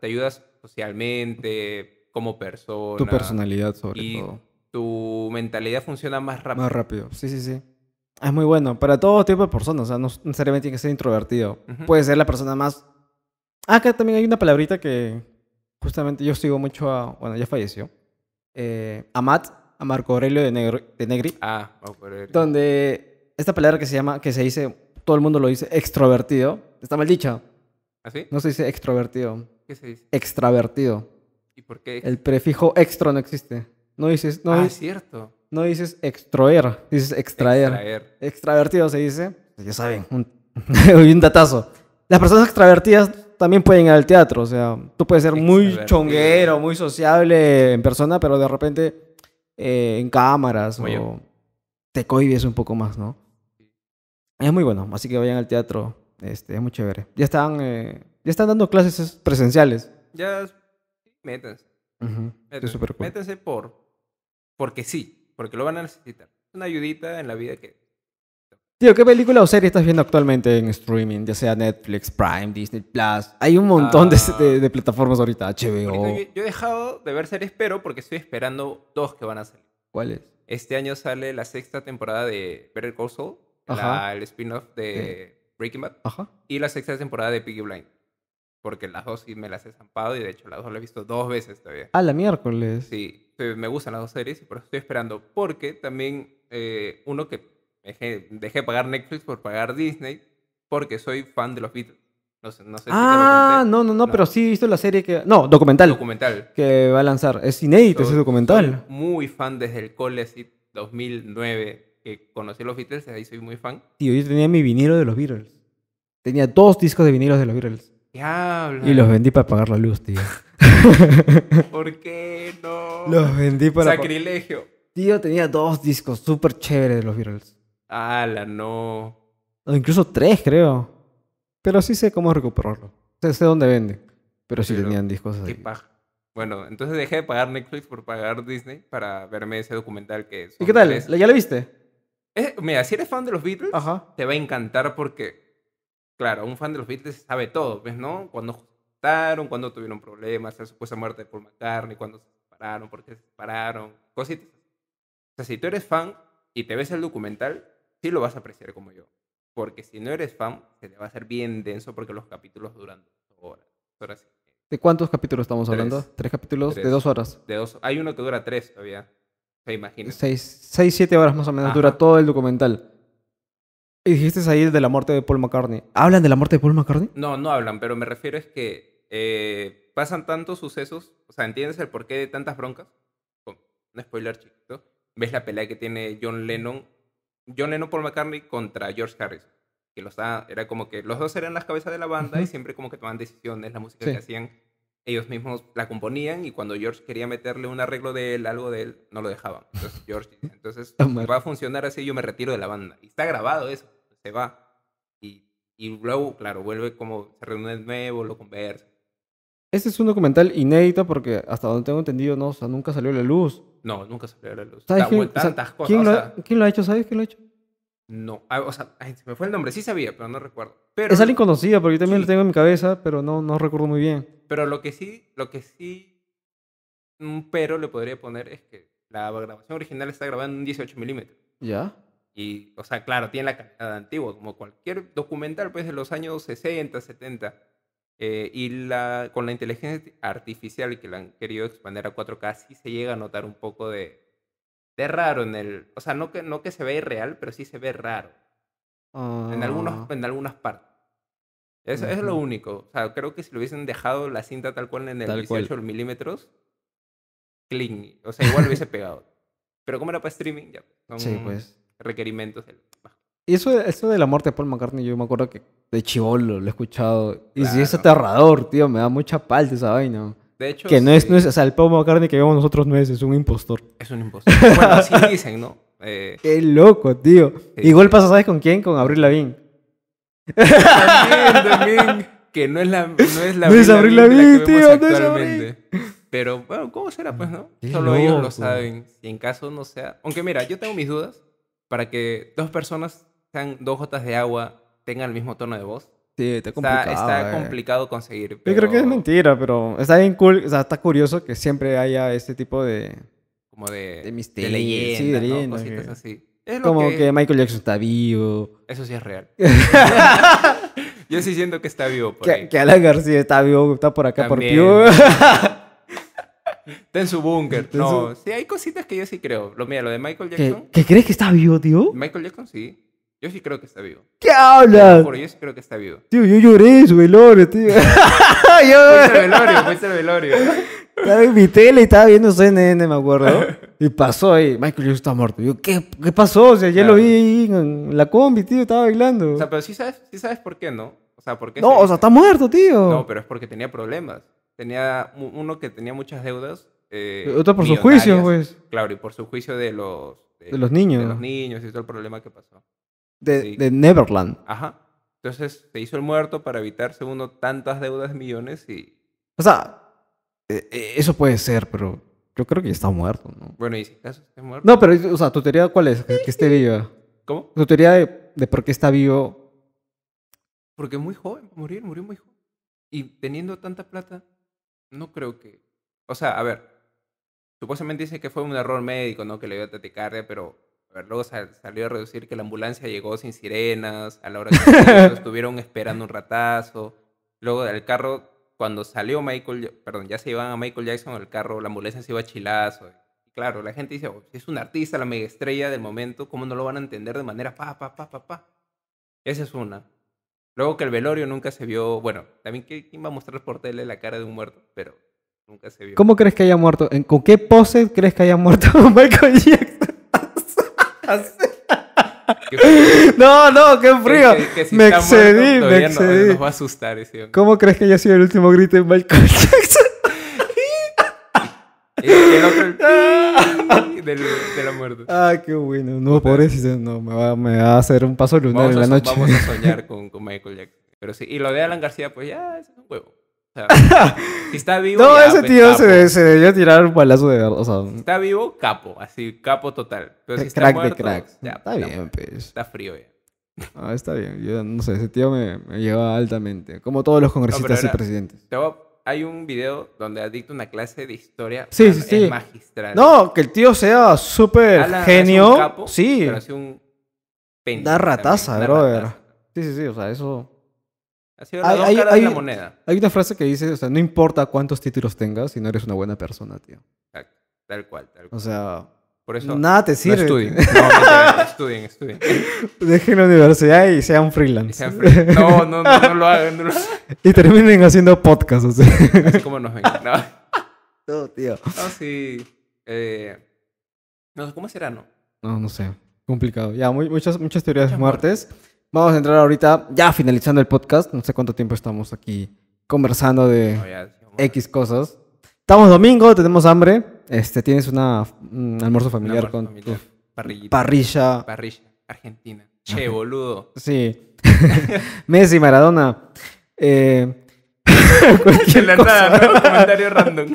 te ayudas socialmente, como persona. Tu personalidad sobre y Tu mentalidad funciona más rápido. Más rápido, sí, sí, sí. Es muy bueno para todo tipo de personas, o sea, no necesariamente tiene que ser introvertido. Puede ser la persona más... Ah, acá también hay una palabrita que justamente yo sigo mucho a... Bueno, ya falleció. Eh, a Matt, a Marco Aurelio de, Negri. De Negri ah, Marco Aurelio. Donde esta palabra que se llama, que se dice todo el mundo lo dice extrovertido, está mal dicho. ¿Así? ¿Ah, no se dice extrovertido. ¿Qué se dice? Extravertido. ¿Y por qué? El prefijo extra no existe. No dices. No ah, es cierto. No dices extroer, dices extraer. extraer. Extravertido se dice. Pues ya saben, un, un datazo. Las personas extravertidas también pueden ir al teatro. O sea, tú puedes ser muy chonguero, muy sociable en persona, pero de repente eh, en cámaras o te cohibes un poco más, ¿no? Es muy bueno, así que vayan al teatro, este, es muy chévere. Ya están, eh, ya están dando clases presenciales. Ya, métanse. por, porque sí, porque lo van a necesitar. Es Una ayudita en la vida que Tío, ¿qué película o serie estás viendo actualmente en streaming? Ya sea Netflix, Prime, Disney Plus. Hay un montón de, ah. plataformas ahorita, HBO. yo, he dejado de ver series, pero porque estoy esperando dos que van a salir. ¿Cuáles? Este año sale la sexta temporada de Better Call Ajá, el spin-off eh, de Breaking Bad, Ajá. y la sexta temporada de Piggy Blind. Porque las dos sí me las he zampado y de hecho las dos las he visto dos veces todavía. Ah, la miércoles. Sí, me gustan las dos series y por eso estoy esperando. Porque también eh, uno que dejé, pagar Netflix por pagar Disney, porque soy fan de los Beatles. No sé, no ah, no, no, no, pero sí he visto la serie que. No, documental. Documental. Que va a lanzar. Es inédito ese documental. muy fan desde el cole, 2009 que conocí los Beatles, ahí soy muy fan. Tío, yo tenía mi vinilo de los Beatles. Tenía dos discos de vinilos de los Beatles. Diablo. Y los vendí para pagar la luz, tío. ¿Por qué no? Los vendí para... Sacrilegio. Tío, tenía dos discos súper chéveres de los Beatles. ¡Hala, no! incluso tres, creo. Pero sí sé cómo recuperarlo. Sé, dónde vende. Pero sí tenían discos así. Qué Bueno, entonces dejé de pagar Netflix por pagar Disney para verme ese documental que es. ¿Y qué tal? ¿Ya lo viste? mira, si eres fan de los Beatles, te va a encantar porque, claro, un fan de los Beatles sabe todo, ¿ves? ¿No? Cuando juntaron, cuando tuvieron problemas, la supuesta muerte por Paul McCartney, cuando se separaron, por qué se separaron, cositas. O sea, si tú eres fan y te ves el documental, sí lo vas a apreciar como yo. Porque si no eres fan, se te va a hacer bien denso porque los capítulos duran dos horas. horas ¿De cuántos capítulos estamos hablando? ¿Tres capítulos? de dos horas. De dos, hay uno que dura tres todavía. Se seis, seis siete horas más o menos dura todo el documental. Y dijiste ahí de la muerte de Paul McCartney. ¿Hablan de la muerte de Paul McCartney? No, no hablan, pero me refiero es que eh, pasan tantos sucesos. O sea, ¿entiendes el porqué de tantas broncas? No un spoiler chiquito. ¿Ves la pelea que tiene John Lennon? John Lennon Paul McCartney contra George Harris. Que los, era como que los dos eran las cabezas de la banda y siempre como que tomaban decisiones, la música que hacían ellos mismos la componían y cuando George quería meterle un arreglo de él, algo de él, no lo dejaban. Entonces, George, entonces va a funcionar así, yo me retiro de la banda. Y está grabado eso, se va. Y, y luego, claro, vuelve como, se reúne de nuevo, lo conversa. Este es un documental inédito porque hasta donde tengo entendido, no, nunca salió a la luz. No, nunca salió a la luz. lo, quién lo ha hecho? No, ah, o sea, se me fue el nombre, sí sabía, pero no recuerdo. Pero, es alguien conocido, porque yo también lo tengo en mi cabeza, pero no, no recuerdo muy bien. Pero lo que sí, lo que sí, un pero le podría poner es que la grabación original está grabada en 18 milímetros. ¿Ya? Y, o sea, claro, tiene la calidad antigua, como cualquier documental, pues, de los años 60, 70. Eh, y la, con la inteligencia artificial que la han querido expandir a 4K, sí se llega a notar un poco de, raro en el, o sea, no que, no que se ve irreal, pero sí se ve raro. En, algunos, ah. en algunas partes. Eso, es lo único. O sea, creo que si lo hubiesen dejado la cinta tal cual en el 18 milímetros, clean. O sea, igual lo hubiese pegado. Pero como era para streaming, ya. Son pues. Requerimientos. Y eso, eso de la muerte de Paul McCartney, yo me acuerdo que de chivolo lo he escuchado. Y si sí, es aterrador, tío. Me da mucha palta esa vaina. De hecho. Que no es, no es, o sea, el pomo carne que vemos nosotros no es, es un impostor. Es un impostor. bueno, así dicen, ¿no? Eh, Qué loco, tío. Igual pasa, ¿sabes con quién? Con Abril Lavigne. También, también. Que no es la. No es la no es Abril Lavigne, tío, no es Abril. Pero, bueno, ¿cómo será, pues, no? Solo ellos lo saben. Y en caso no sea. Aunque, mira, yo tengo mis dudas para que dos personas sean dos gotas de agua, tengan el mismo tono de voz está eh. complicado. conseguir. Yo creo que es mentira, pero está bien cool. O sea, está curioso que siempre haya este tipo de. Como de. De misterio. como que... Michael Jackson está vivo. Eso sí es real. Yo sí siento que está vivo. que, Alan García está vivo, está por acá por Pew. Está en su búnker. No, sí, hay cositas que yo sí creo. Lo, mira, lo de Michael Jackson. ¿Qué, crees que está vivo, tío? Michael Jackson, sí. Yo sí creo que está vivo. ¿Qué hablas? Yo sí creo que está vivo. Tío, yo lloré su velorio, tío. yo... Fuiste el velorio, fuiste el velorio. Estaba en mi tele y estaba viendo CNN, me acuerdo. Y pasó ahí, Michael Jackson está muerto. ¿qué, pasó? O sea, ya lo vi en la combi, tío, estaba bailando. O sea, pero sí sabes, sí sabes por qué, ¿no? O sea, ¿por qué? No, o sea, está muerto, tío. No, pero es porque tenía problemas. Tenía uno que tenía muchas deudas. Eh, eh Otro por su juicio, pues. Claro, y por su juicio de los... De, de los niños. De los niños y todo el problema que pasó de, Neverland. Ajá. Entonces se hizo el muerto para evitar segundo tantas deudas millones y... O sea, e, e, eso puede ser, pero yo creo que está muerto, ¿no? Bueno, y si está muerto. No, pero, o sea, ¿tu teoría cuál es? Que, esté viva. ¿Cómo? Tu teoría de, por qué está vivo. Porque muy joven, morir, murió muy joven. Y teniendo tanta plata, no creo que. O sea, a ver. Supuestamente dice que fue un error médico, ¿no? Que le dio a taticardia, pero luego salió a reducir que la ambulancia llegó sin sirenas, a la hora que estuvieron esperando un ratazo. Luego del carro, cuando salió Michael, perdón, ya se iban a Michael Jackson el carro, la ambulancia se iba chilazo. Y claro, la gente dice, oh, es un artista, la mega estrella del momento, ¿cómo no lo van a entender de manera pa, pa, pa, pa, pa? Esa es una. Luego que el velorio nunca se vio, bueno, también que va a mostrar por tele la cara de un muerto, pero nunca se vio. ¿Cómo crees que haya muerto? ¿Con qué pose crees que haya muerto Michael Jackson? no, no, qué frío. me excedí, me excedí. nos va a asustar ese ¿Cómo crees que haya sido el último grito de Michael Jackson? el, otro, del, de la muerte. Ah, qué bueno. No, por eso no, me va, a hacer un paso lunar en la noche. Vamos a soñar con, con Michael Jackson. Pero sí, y lo de Alan García, pues ya, es un huevo. si está vivo. no, ese tío se, se debió tirar un balazo de verdad. O sea, si está vivo, capo. Así, capo total. Pero si está crack de crack. está pues, bien, pues. Está frío ya. Ah, está bien. Yo no sé, ese tío me, lleva altamente. Como todos los congresistas y presidentes. hay un video donde dicta una clase de historia sí, sí, sí. magistral. No, que el tío sea súper genio. Capo, sí. Pero así un da rataza, brother. Sí, sí, sí. O sea, eso hay, una frase que dice, o sea, no importa cuántos títulos tengas si no eres una buena persona, tío. Exacto. Tal cual, tal cual. O sea... Por eso... Nada te sirve. estudien. estudien, estudien. Dejen la universidad y sean freelance. No, no, no, lo hagan, Y terminen haciendo podcasts. O Así como nos ven. No, tío. No, sí. Eh, ¿cómo será, no? No, no sé. Complicado. Ya, muchas, muchas teorías de muertes. Vamos a entrar ahorita, ya finalizando el podcast. No sé cuánto tiempo estamos aquí conversando de X cosas. Estamos domingo, tenemos hambre. Este, tienes una, un almuerzo familiar con parrilla. Parrilla, Argentina. Che, boludo. Sí. Messi, Maradona. Eh, cualquier la cosa. Nada, comentario random.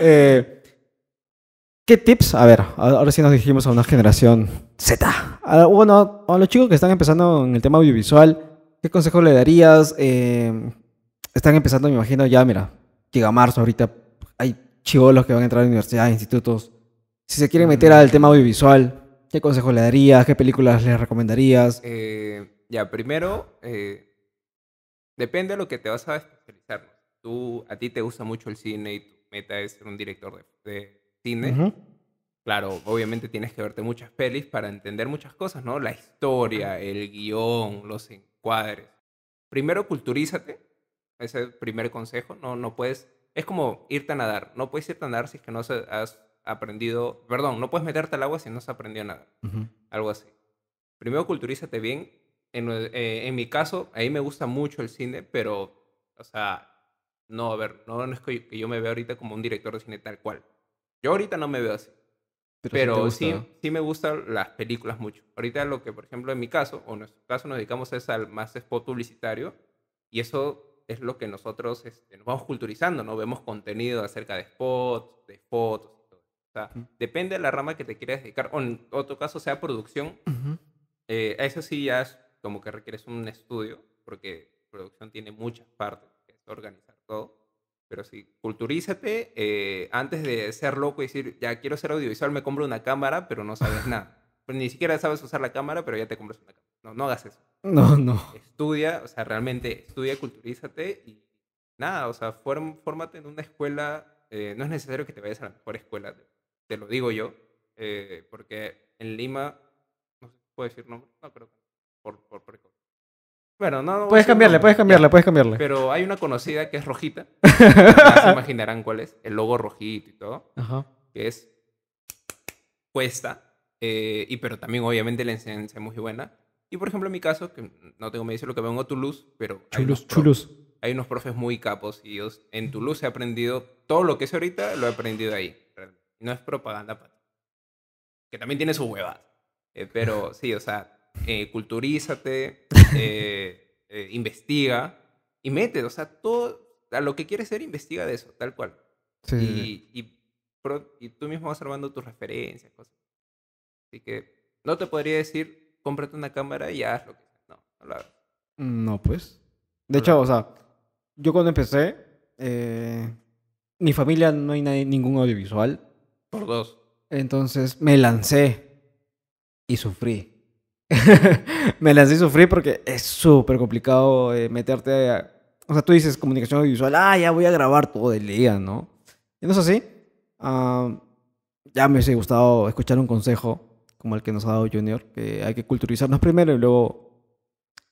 eh, ¿Qué tips? A ver, ahora sí nos dirigimos a una generación Z. A, bueno, a los chicos que están empezando en el tema audiovisual, ¿qué consejo le darías? Em, están empezando, me imagino, ya, mira, llega marzo ahorita, hay chivolos que van a entrar a universidades, institutos. Si se quieren meter al tema audiovisual, ¿qué consejo le darías? ¿Qué películas les recomendarías? Eh, ya, primero, eh, depende de lo que te vas a especializar. Tú, a ti te gusta mucho el cine y tu meta es ser un director de cine, claro, obviamente tienes que verte muchas pelis para entender muchas cosas, ¿no? La historia, el guión, los encuadres. Primero culturízate, ese primer consejo, no, no puedes, es como irte a nadar, no puedes irte a nadar si es que no has aprendido, perdón, no puedes meterte al agua si no has aprendido nada, algo así. Primero culturízate bien. En, eh, en mi caso, ahí me gusta mucho el cine, pero, o sea, no, a ver, no, es que yo, me vea ahorita como un director de cine tal cual. Yo ahorita no me veo así. Pero, sí, sí, me gustan las películas mucho. Ahorita lo que, por ejemplo, en mi caso, o en nuestro caso, nos dedicamos es al más spot publicitario. Y eso es lo que nosotros este, nos vamos culturizando, ¿no? Vemos contenido acerca de spots, de fotos. O sea, depende de la rama que te quieras dedicar. O en otro caso sea producción. a eh, eso sí ya es como que requieres un estudio, porque producción tiene muchas partes, es organizar todo. Pero sí, culturízate eh, antes de ser loco y decir, ya quiero ser audiovisual, me compro una cámara, pero no sabes nada. Pues ni siquiera sabes usar la cámara, pero ya te compras una cámara. No, no hagas eso. No, no. Estudia, o sea, realmente estudia, culturízate y nada, o sea, fórmate en una escuela. Eh, no es necesario que te vayas a la mejor escuela, te, lo digo yo, eh, porque en Lima, no sé si puedo decir nombre, no pero por, por, por bueno, no. puedes cambiarle, puedes cambiarle, puedes cambiarle. Pero hay una conocida que es rojita. se imaginarán cuál es. El logo rojito y todo. Ajá. Que es Cuesta. Eh, y pero también, obviamente, la enseñanza es muy buena. Y por ejemplo, en mi caso, que no tengo medicina, lo que vengo a Toulouse, pero. Chulus, chulus. Hay unos profes muy capos y ellos... en Toulouse he aprendido todo lo que es ahorita, lo he aprendido ahí. No es propaganda, que también tiene su hueva. Eh, pero sí, o sea, eh, culturízate, eh, eh, investiga y mete, o sea, todo, a lo que quieres ser, investiga de eso, tal cual. Sí. Y, y, tú mismo vas armando tus referencias, cosas. Así que no te podría decir, cómprate una cámara y haz lo que No, no lo No, pues. De hecho, o sea, yo cuando empecé, eh, mi familia no hay ningún audiovisual. Por dos. Entonces me lancé y sufrí. me la di sufrir porque es súper complicado eh, meterte a, O sea, tú dices comunicación audiovisual, ah, ya voy a grabar todo el día, ¿no? Y no es así. Ah, ya me hubiese gustado escuchar un consejo como el que nos ha dado Junior, que hay que culturizarnos primero y luego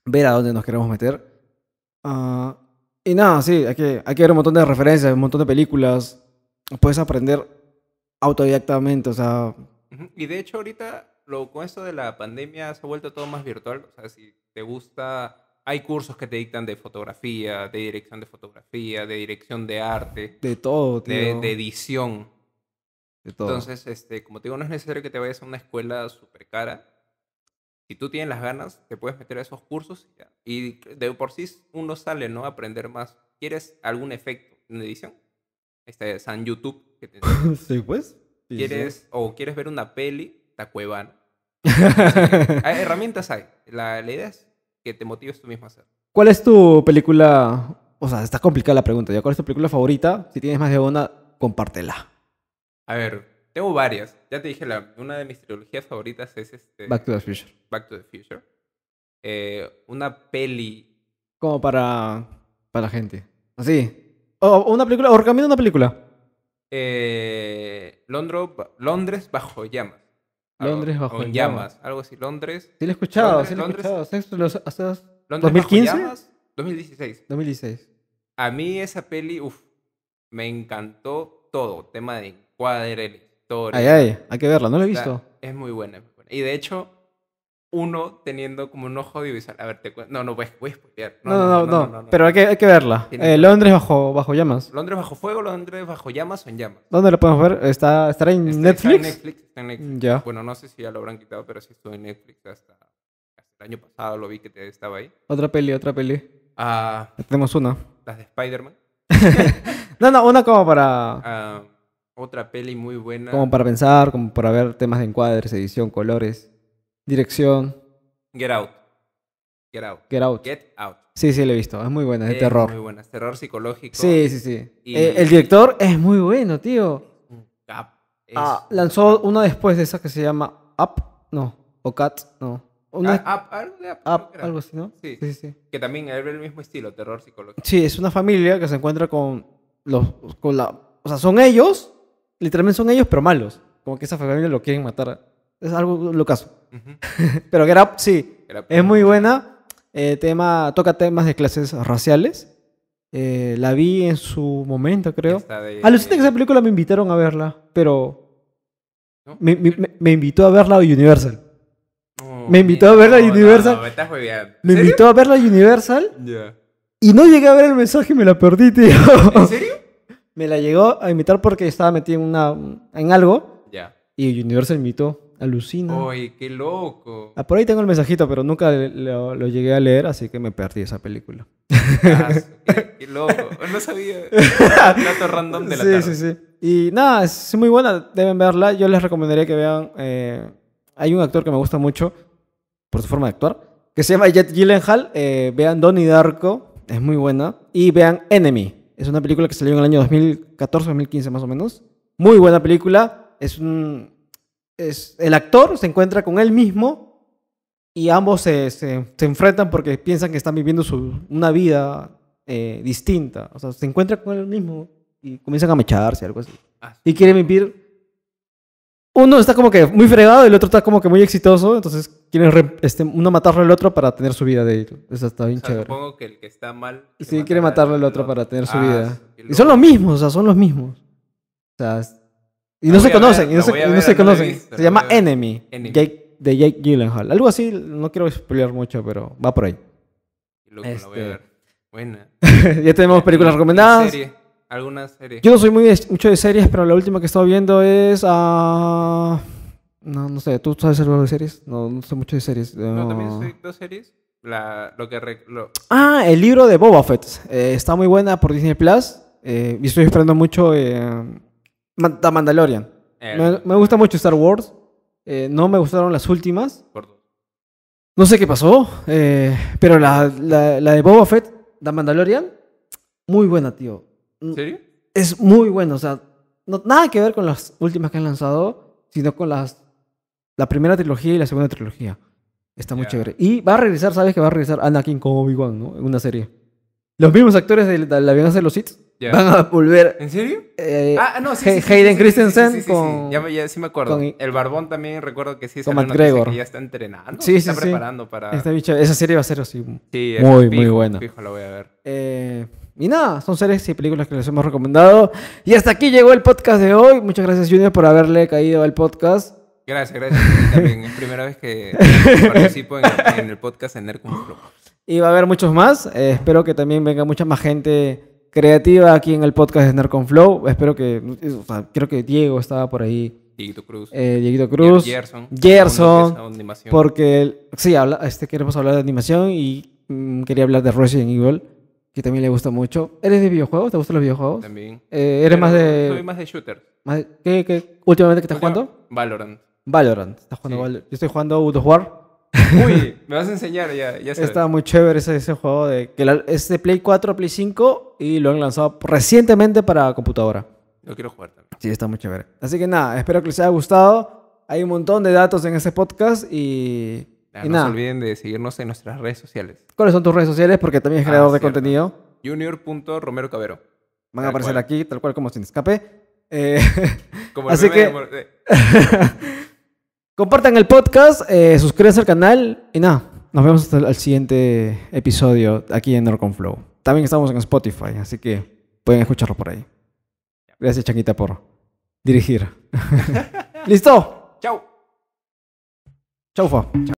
ver a dónde nos queremos meter. Ah, y nada, sí, hay que, hay que ver un montón de referencias, un montón de películas. Puedes aprender autodidactamente, o sea... Y de hecho ahorita lo, con esto de la pandemia se ha vuelto todo más virtual. O sea, si te gusta, hay cursos que te dictan de fotografía, de dirección de fotografía, de dirección de arte. De todo, De, edición. De todo. Entonces, este, como te digo, no es necesario que te vayas a una escuela súper cara. Si tú tienes las ganas, te puedes meter a esos cursos y, de por sí uno sale, ¿no? aprender más. ¿Quieres algún efecto en edición? Este en YouTube. sí, pues. ¿Quieres, O quieres ver una peli, Tacuevana herramientas hay. La, idea es que te motives tú mismo a hacer. ¿Cuál es tu película? O sea, está complicada la pregunta. ¿Ya cuál es tu película favorita? Si tienes más de una, compártela. A ver, tengo varias. Ya te dije, la, una de mis trilogías favoritas es este... Back to the Future. Back to the Future. Eh, una peli... Como para, para la gente. Así. O una película, o recomiendo una película. Eh, Londres bajo llamas. Ah, Londres bajo en llamas. Algo así, Londres. Sí, lo he escuchado, Londres, sí lo he Londres, escuchado. Sexto, los, ¿2015? 2016. 2016. A mí esa peli, uff, me encantó todo. Tema de cuadre, historia. Ay, ay, hay que verla, no la he visto. es muy buena. Y de hecho, uno teniendo como un ojo audiovisual. A ver, te cuento. No, no, voy, a No, no, no, pero hay que, verla. Eh, Londres bajo, bajo llamas. Londres bajo fuego, Londres bajo llamas o en llamas. ¿Dónde la podemos ver? ¿Está, ¿Estará en Netflix? Está en Netflix, Bueno, no sé si ya lo habrán quitado, pero sí estuvo en Netflix hasta, el año pasado, lo vi que estaba ahí. Otra peli, otra peli. Ah, tenemos una. Las de Spider-Man. no, no, una como para... Ah, otra peli muy buena. Como para pensar, como para ver temas de encuadres, edición, colores. Dirección. Get Out. Get Out. Get Out. Sí, sí, lo he visto. Es muy buena, es, de terror. Muy buena, es terror psicológico. Sí, sí, sí. Eh, el director es muy bueno, tío. Ah, lanzó una después de esa que se llama Up, no, o Cat, no. Ah, Up, algo así, ¿no? Sí. sí, sí. Que también es el mismo estilo, terror psicológico. Sí, es una familia que se encuentra con los, con la, o sea, son ellos, literalmente son ellos, pero malos. Como que esa familia lo quieren matar es algo Lucas. Pero Get sí. Es muy buena. Eh, tema, toca temas de clases raciales. Eh, la vi en su momento, creo. Alucina ah, que esa película me invitaron a verla, pero. Me, me, invitó a verla Universal. me invitó a verla Universal. me, invitó a verla Universal. Y no llegué a ver el mensaje y me la perdí, tío. ¿En serio? me la llegó a invitar porque estaba metida en, una, en algo. Y Universal invitó. Alucina. Oye, qué loco. Ah, por ahí tengo el mensajito, pero nunca lo, llegué a leer, así que me perdí esa película. Ah, qué, loco. No sabía. Plato random de la Sí, sí, sí. Y nada, es muy buena. Deben verla. Yo les recomendaría que vean. Eh, hay un actor que me gusta mucho por su forma de actuar, que se llama Jet Gyllenhaal. Eh, vean Donnie Darko, es muy buena. Y vean Enemy. Es una película que salió en el año 2014-2015 más o menos. Muy buena película. Es un es, el actor se encuentra con él mismo y ambos se, se, enfrentan porque piensan que están viviendo su, una vida eh, distinta. O sea, se encuentra con él mismo y comienzan a mecharse, algo así. Ah, y quieren vivir. Uno está como que muy fregado y el otro está como que muy exitoso, entonces quieren este, uno matarlo al otro para tener su vida de ellos. Eso está bien chévere. Supongo que el que está mal. sí, quiere matarlo al otro para tener su ah, vida. Y, y son los mismos, o sea, son los mismos. O sea, y no, se conocen, y no, se, no se conocen. se llama Enemy, de Jake Gyllenhaal. Algo así, no quiero explicar mucho, pero va por ahí. Loco, voy a este. ver. Buena. ya tenemos películas recomendadas. Serie? ¿Alguna serie? Yo no soy muy mucho de series, pero la última que he estado viendo es. Ah, no, no sé, ¿tú sabes algo de series? No, no sé mucho de series. No, también soy dos series. Ah, el libro de Boba Fett. Eh, está muy buena por Disney Plus. Eh, y estoy esperando mucho. Eh, The Mandalorian. Eh. Me, gusta mucho Star Wars. Eh, no me gustaron las últimas. No sé qué pasó, eh, pero la, de Boba Fett, The Mandalorian, muy buena, tío. ¿Serio? Es muy buena, o sea, nada que ver con las últimas que han lanzado, sino con las la primera trilogía y la segunda trilogía. Está muy chévere. Y va a regresar, sabes que va a regresar Anakin con Obi-Wan, ¿no? En una serie. Los mismos actores de la, de la de los Sith Van a volver. ¿En serio? Eh, ah, no, sí. sí, Hayden Christensen con. Ya, ya, sí me acuerdo. el Barbón también recuerdo que sí es el Que ya está entrenando. Sí, sí. Está preparando para. esa serie va a ser así. Sí, muy, muy buena. Fijo, la voy a ver. Eh, y nada, son series y películas que les hemos recomendado. Y hasta aquí llegó el podcast de hoy. Muchas gracias, Junior, por haberle caído al podcast. Gracias, gracias. También es primera vez que participo en, el podcast en Nerd Y va a haber muchos más. Eh, espero que también venga mucha más gente creativa aquí en el podcast de Narconflow. Espero que, creo que Diego estaba por ahí. Dieguito Cruz. Eh, Dieguito Cruz. Gerson. Gerson. Porque, sí, habla, este, queremos hablar de animación y mm, quería hablar de Resident Evil, que también le gusta mucho. ¿Eres de videojuegos? ¿Te gustan los videojuegos? También. Eh, ¿Eres más de...? Soy más de shooter. ¿qué, últimamente qué estás jugando? Valorant. Valorant. ¿Estás jugando Valorant? Yo estoy jugando World War. Uy, me vas a enseñar ya. ya Está muy chévere ese, ese juego de que es de Play 4 Play 5 y lo han lanzado recientemente para computadora. Lo quiero jugar también. Sí, está muy chévere. Así que nada, espero que les haya gustado. Hay un montón de datos en ese podcast y. no se olviden de seguirnos en nuestras redes sociales. ¿Cuáles son tus redes sociales? Porque también es ah, creador de contenido. Junior.romero Cabero. Van a aparecer aquí, tal cual como sin escape. Eh, como así que. Compartan el podcast, eh, suscríbanse al canal y nada, nos vemos hasta el siguiente episodio aquí en Orconflow. Flow. También estamos en Spotify, así que pueden escucharlo por ahí. Gracias, Chanquita, por dirigir. ¡Listo! ¡Chao! ¡Chaufa! Chau.